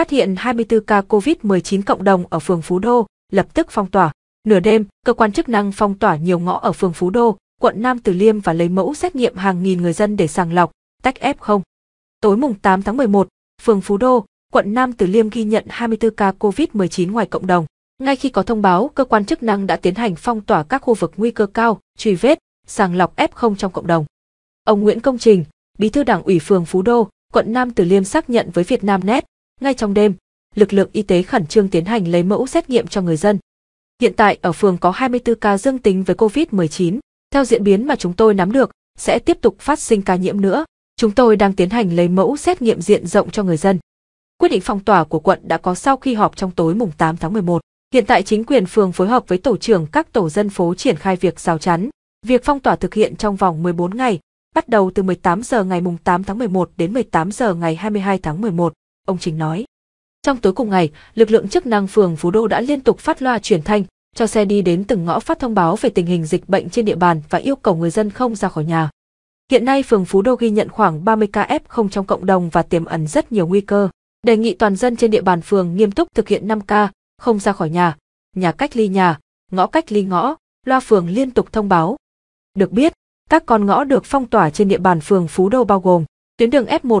phát hiện 24 ca COVID-19 cộng đồng ở phường Phú Đô, lập tức phong tỏa. Nửa đêm, cơ quan chức năng phong tỏa nhiều ngõ ở phường Phú Đô, quận Nam Từ Liêm và lấy mẫu xét nghiệm hàng nghìn người dân để sàng lọc, tách F0. Tối mùng 8 tháng 11, phường Phú Đô, quận Nam Từ Liêm ghi nhận 24 ca COVID-19 ngoài cộng đồng. Ngay khi có thông báo, cơ quan chức năng đã tiến hành phong tỏa các khu vực nguy cơ cao, truy vết, sàng lọc F0 trong cộng đồng. Ông Nguyễn Công Trình, Bí thư Đảng ủy phường Phú Đô, quận Nam Từ Liêm xác nhận với Việt Nam Net ngay trong đêm, lực lượng y tế khẩn trương tiến hành lấy mẫu xét nghiệm cho người dân. Hiện tại ở phường có 24 ca dương tính với COVID-19. Theo diễn biến mà chúng tôi nắm được, sẽ tiếp tục phát sinh ca nhiễm nữa. Chúng tôi đang tiến hành lấy mẫu xét nghiệm diện rộng cho người dân. Quyết định phong tỏa của quận đã có sau khi họp trong tối mùng 8 tháng 11. Hiện tại chính quyền phường phối hợp với tổ trưởng các tổ dân phố triển khai việc rào chắn. Việc phong tỏa thực hiện trong vòng 14 ngày, bắt đầu từ 18 giờ ngày mùng 8 tháng 11 đến 18 giờ ngày 22 tháng 11 ông Chính nói. Trong tối cùng ngày, lực lượng chức năng phường Phú Đô đã liên tục phát loa truyền thanh, cho xe đi đến từng ngõ phát thông báo về tình hình dịch bệnh trên địa bàn và yêu cầu người dân không ra khỏi nhà. Hiện nay phường Phú Đô ghi nhận khoảng 30 ca F0 trong cộng đồng và tiềm ẩn rất nhiều nguy cơ. Đề nghị toàn dân trên địa bàn phường nghiêm túc thực hiện 5 k, không ra khỏi nhà, nhà cách ly nhà, ngõ cách ly ngõ, loa phường liên tục thông báo. Được biết, các con ngõ được phong tỏa trên địa bàn phường Phú Đô bao gồm tuyến đường F1,